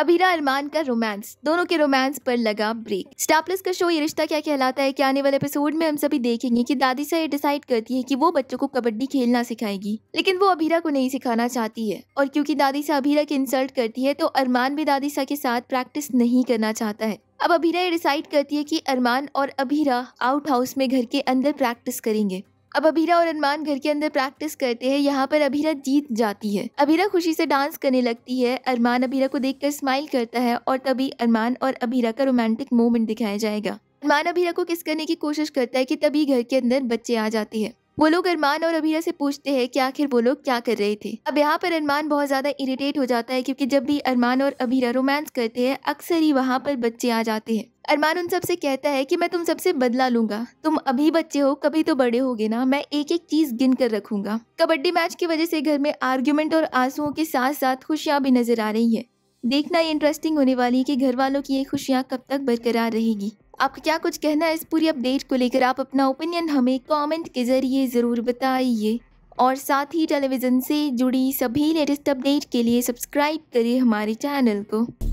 अबीरा अरमान का रोमांस दोनों के रोमांस पर लगा ब्रेक प्लस का शो ये रिश्ता क्या कहलाता है की आने वाले एपिसोड में हम सभी देखेंगे की दादी सा ये डिसाइड करती है की वो बच्चों को कबड्डी खेलना सिखाएगी लेकिन वो अभीरा को नहीं सिखाना चाहती है और क्यूँकी दादी सा अभीरा की इंसल्ट करती है तो अरमान भी दादी सा के साथ प्रैक्टिस नहीं करना चाहता है अब अभीरा ये डिसाइड करती है कि अरमान और अभीरा आउट हाउस में घर के अंदर प्रैक्टिस करेंगे अब अबीरा और अरमान घर के अंदर प्रैक्टिस करते हैं यहाँ पर अबीरा जीत जाती है अबीरा खुशी से डांस करने लगती है अरमान अबीरा को देखकर स्माइल करता है और तभी अरमान और अभीरा का रोमांटिक मोमेंट दिखाया जाएगा अरमान अबीरा को किस करने की कोशिश करता है कि तभी घर के अंदर बच्चे आ जाती है वो लोग अरमान और अभीरा से पूछते हैं कि आखिर वो लोग क्या कर रहे थे अब यहाँ पर अरमान बहुत ज़्यादा इरिटेट हो जाता है क्योंकि जब भी अरमान और अभीरा रोमांस करते हैं अक्सर ही वहाँ पर बच्चे आ जाते हैं अरमान उन सबसे कहता है कि मैं तुम सबसे बदला लूंगा तुम अभी बच्चे हो कभी तो बड़े होगे ना मैं एक एक चीज गिन कर रखूंगा कबड्डी मैच की वजह से घर में आर्ग्यूमेंट और आंसुओं के साथ साथ खुशियाँ भी नजर आ रही है देखना ये इंटरेस्टिंग होने वाली है कि घर वालों की ये खुशियाँ कब तक बरकरार रहेगी आपका क्या कुछ कहना है इस पूरी अपडेट को लेकर आप अपना ओपिनियन हमें कमेंट के ज़रिए ज़रूर बताइए और साथ ही टेलीविज़न से जुड़ी सभी लेटेस्ट अपडेट के लिए सब्सक्राइब करिए हमारे चैनल को